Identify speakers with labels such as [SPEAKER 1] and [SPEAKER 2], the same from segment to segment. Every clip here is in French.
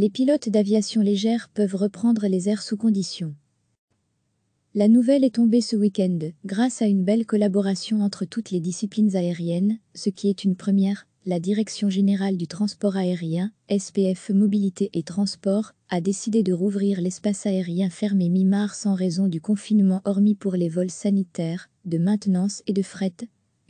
[SPEAKER 1] les pilotes d'aviation légère peuvent reprendre les airs sous conditions. La nouvelle est tombée ce week-end grâce à une belle collaboration entre toutes les disciplines aériennes, ce qui est une première. La Direction générale du transport aérien, SPF Mobilité et Transport, a décidé de rouvrir l'espace aérien fermé mi-mars en raison du confinement hormis pour les vols sanitaires, de maintenance et de fret,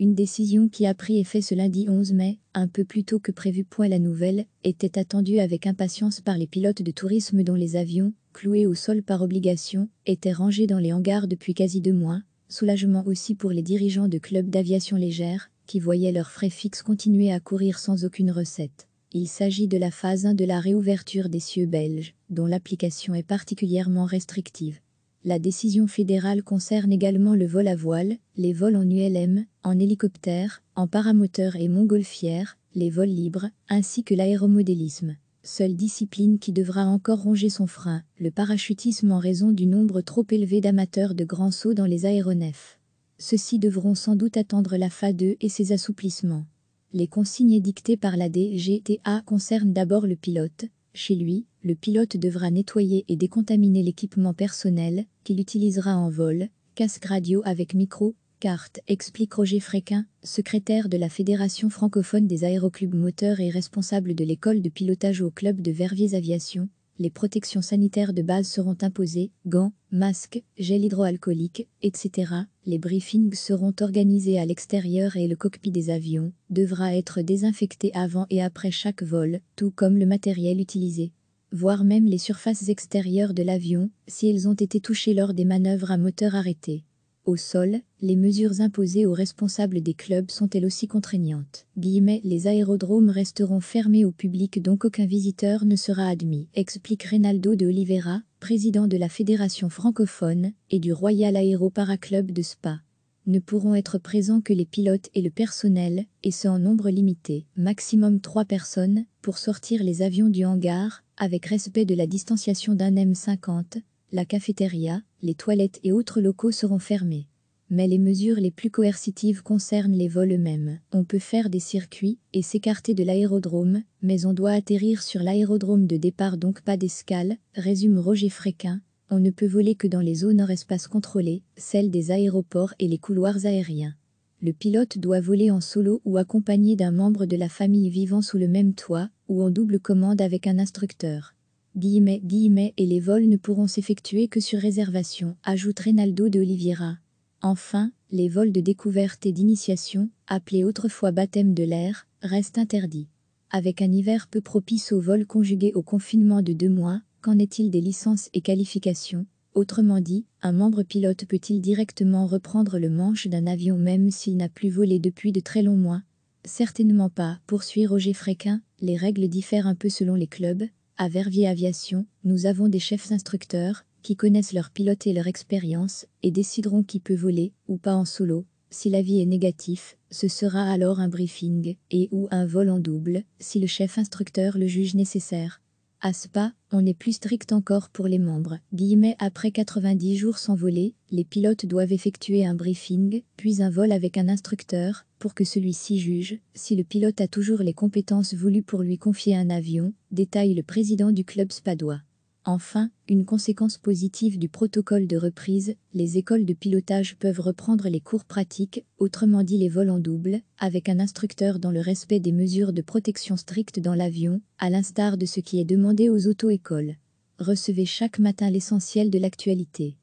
[SPEAKER 1] une décision qui a pris effet ce lundi 11 mai, un peu plus tôt que prévu. Point la nouvelle était attendue avec impatience par les pilotes de tourisme dont les avions, cloués au sol par obligation, étaient rangés dans les hangars depuis quasi deux mois. Soulagement aussi pour les dirigeants de clubs d'aviation légère, qui voyaient leurs frais fixes continuer à courir sans aucune recette. Il s'agit de la phase 1 de la réouverture des cieux belges, dont l'application est particulièrement restrictive. La décision fédérale concerne également le vol à voile, les vols en ULM, en hélicoptère, en paramoteur et montgolfière, les vols libres, ainsi que l'aéromodélisme. Seule discipline qui devra encore ronger son frein, le parachutisme en raison du nombre trop élevé d'amateurs de grands sauts dans les aéronefs. Ceux-ci devront sans doute attendre la FA2 et ses assouplissements. Les consignes dictées par la DGTA concernent d'abord le pilote. Chez lui, le pilote devra nettoyer et décontaminer l'équipement personnel qu'il utilisera en vol, casque radio avec micro, carte, explique Roger Fréquin, secrétaire de la Fédération francophone des aéroclubs moteurs et responsable de l'école de pilotage au club de Verviers Aviation. Les protections sanitaires de base seront imposées, gants, masques, gel hydroalcoolique, etc. Les briefings seront organisés à l'extérieur et le cockpit des avions devra être désinfecté avant et après chaque vol, tout comme le matériel utilisé voire même les surfaces extérieures de l'avion, si elles ont été touchées lors des manœuvres à moteur arrêté. Au sol, les mesures imposées aux responsables des clubs sont elles aussi contraignantes. Guillemets, les aérodromes resteront fermés au public donc aucun visiteur ne sera admis, explique Reynaldo de Oliveira, président de la Fédération francophone et du Royal Aéro Paraclub de Spa ne pourront être présents que les pilotes et le personnel, et ce en nombre limité, maximum trois personnes, pour sortir les avions du hangar, avec respect de la distanciation d'un M50, la cafétéria, les toilettes et autres locaux seront fermés mais les mesures les plus coercitives concernent les vols eux-mêmes. On peut faire des circuits et s'écarter de l'aérodrome, mais on doit atterrir sur l'aérodrome de départ donc pas d'escale, résume Roger Fréquin. On ne peut voler que dans les zones hors espace contrôlé, celles des aéroports et les couloirs aériens. Le pilote doit voler en solo ou accompagné d'un membre de la famille vivant sous le même toit, ou en double commande avec un instructeur. Guillemets, guillemets, et les vols ne pourront s'effectuer que sur réservation, ajoute Reynaldo de Oliveira. Enfin, les vols de découverte et d'initiation, appelés autrefois baptême de l'air, restent interdits. Avec un hiver peu propice aux vols conjugués au confinement de deux mois, qu'en est-il des licences et qualifications Autrement dit, un membre pilote peut-il directement reprendre le manche d'un avion même s'il n'a plus volé depuis de très longs mois Certainement pas, poursuit Roger Fréquin, les règles diffèrent un peu selon les clubs. À Verviers Aviation, nous avons des chefs instructeurs, qui connaissent leur pilote et leur expérience, et décideront qui peut voler ou pas en solo. Si l'avis est négatif, ce sera alors un briefing et ou un vol en double, si le chef instructeur le juge nécessaire. À Spa, on est plus strict encore pour les membres. Guillemets après 90 jours sans voler, les pilotes doivent effectuer un briefing, puis un vol avec un instructeur, pour que celui-ci juge si le pilote a toujours les compétences voulues pour lui confier un avion, détaille le président du club spadois. Enfin, une conséquence positive du protocole de reprise, les écoles de pilotage peuvent reprendre les cours pratiques, autrement dit les vols en double, avec un instructeur dans le respect des mesures de protection strictes dans l'avion, à l'instar de ce qui est demandé aux auto-écoles. Recevez chaque matin l'essentiel de l'actualité.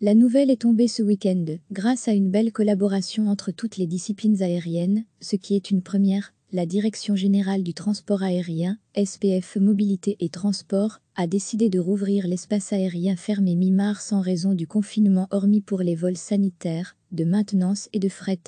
[SPEAKER 1] La nouvelle est tombée ce week-end, grâce à une belle collaboration entre toutes les disciplines aériennes, ce qui est une première la Direction générale du transport aérien, SPF Mobilité et Transport, a décidé de rouvrir l'espace aérien fermé mi-mars en raison du confinement hormis pour les vols sanitaires, de maintenance et de fret,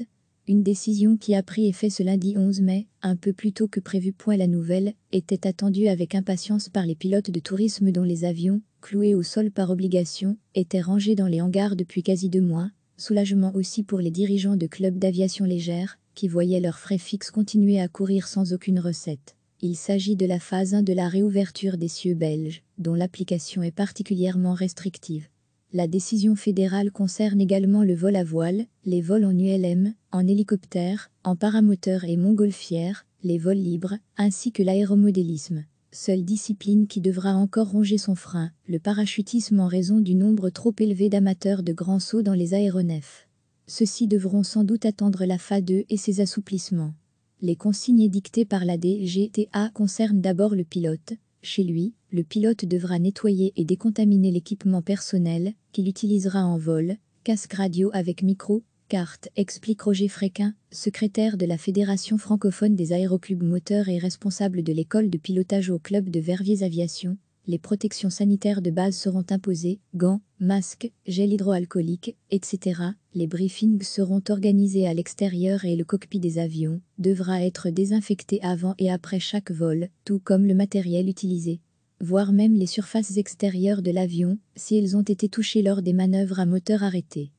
[SPEAKER 1] une décision qui a pris effet ce lundi 11 mai, un peu plus tôt que prévu. Point la nouvelle était attendue avec impatience par les pilotes de tourisme dont les avions, cloués au sol par obligation, étaient rangés dans les hangars depuis quasi deux mois, soulagement aussi pour les dirigeants de clubs d'aviation légère, qui voyaient leurs frais fixes continuer à courir sans aucune recette. Il s'agit de la phase 1 de la réouverture des cieux belges, dont l'application est particulièrement restrictive. La décision fédérale concerne également le vol à voile, les vols en ULM, en hélicoptère, en paramoteur et montgolfière, les vols libres, ainsi que l'aéromodélisme. Seule discipline qui devra encore ronger son frein, le parachutisme en raison du nombre trop élevé d'amateurs de grands sauts dans les aéronefs ceux-ci devront sans doute attendre la FA2 et ses assouplissements. Les consignes dictées par la DGTA concernent d'abord le pilote. Chez lui, le pilote devra nettoyer et décontaminer l'équipement personnel qu'il utilisera en vol, casque radio avec micro, carte, explique Roger Fréquin, secrétaire de la Fédération francophone des aéroclubs moteurs et responsable de l'école de pilotage au club de Verviers Aviation, les protections sanitaires de base seront imposées, gants, masques, gel hydroalcoolique, etc. Les briefings seront organisés à l'extérieur et le cockpit des avions devra être désinfecté avant et après chaque vol, tout comme le matériel utilisé voire même les surfaces extérieures de l'avion, si elles ont été touchées lors des manœuvres à moteur arrêté.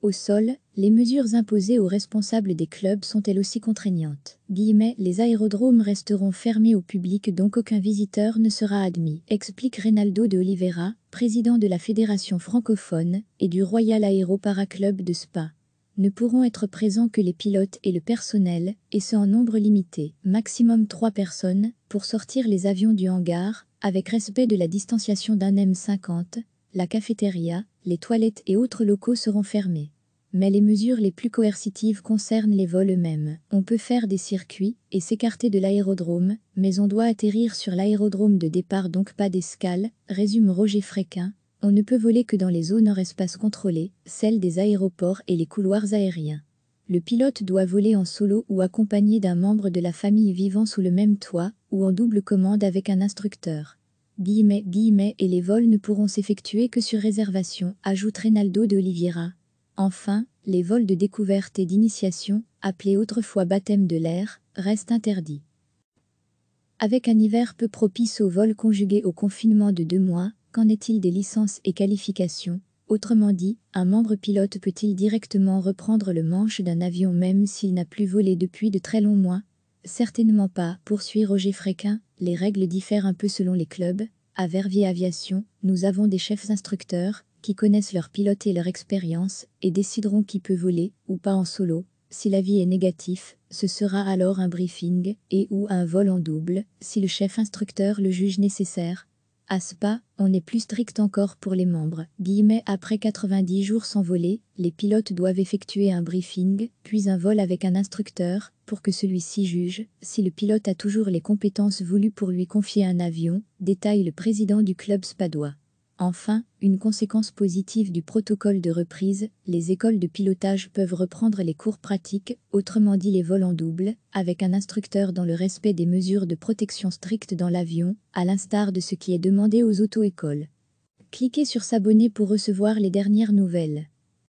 [SPEAKER 1] Au sol, les mesures imposées aux responsables des clubs sont elles aussi contraignantes. Guillemets, les aérodromes resteront fermés au public donc aucun visiteur ne sera admis, explique Reynaldo de Oliveira, président de la Fédération francophone et du Royal Aéro Para de Spa. Ne pourront être présents que les pilotes et le personnel, et ce en nombre limité, maximum 3 personnes, pour sortir les avions du hangar, avec respect de la distanciation d'un M50, la cafétéria, les toilettes et autres locaux seront fermés. Mais les mesures les plus coercitives concernent les vols eux-mêmes. On peut faire des circuits et s'écarter de l'aérodrome, mais on doit atterrir sur l'aérodrome de départ donc pas d'escale, résume Roger Fréquin. On ne peut voler que dans les zones hors espace contrôlé, celles des aéroports et les couloirs aériens. Le pilote doit voler en solo ou accompagné d'un membre de la famille vivant sous le même toit, ou en double commande avec un instructeur guillemets, guillemets, et les vols ne pourront s'effectuer que sur réservation, ajoute Reynaldo de Oliveira. Enfin, les vols de découverte et d'initiation, appelés autrefois baptême de l'air, restent interdits. Avec un hiver peu propice aux vols conjugués au confinement de deux mois, qu'en est-il des licences et qualifications Autrement dit, un membre pilote peut-il directement reprendre le manche d'un avion même s'il n'a plus volé depuis de très longs mois Certainement pas, poursuit Roger Fréquin, les règles diffèrent un peu selon les clubs. À Verviers Aviation, nous avons des chefs instructeurs qui connaissent leurs pilotes et leur expérience et décideront qui peut voler ou pas en solo. Si l'avis est négatif, ce sera alors un briefing et ou un vol en double, si le chef instructeur le juge nécessaire. À Spa, on est plus strict encore pour les membres. Guillemets après 90 jours sans voler, les pilotes doivent effectuer un briefing, puis un vol avec un instructeur, pour que celui-ci juge si le pilote a toujours les compétences voulues pour lui confier un avion, détaille le président du club spadois. Enfin, une conséquence positive du protocole de reprise, les écoles de pilotage peuvent reprendre les cours pratiques, autrement dit les vols en double, avec un instructeur dans le respect des mesures de protection strictes dans l'avion, à l'instar de ce qui est demandé aux auto-écoles. Cliquez sur S'abonner pour recevoir les dernières nouvelles.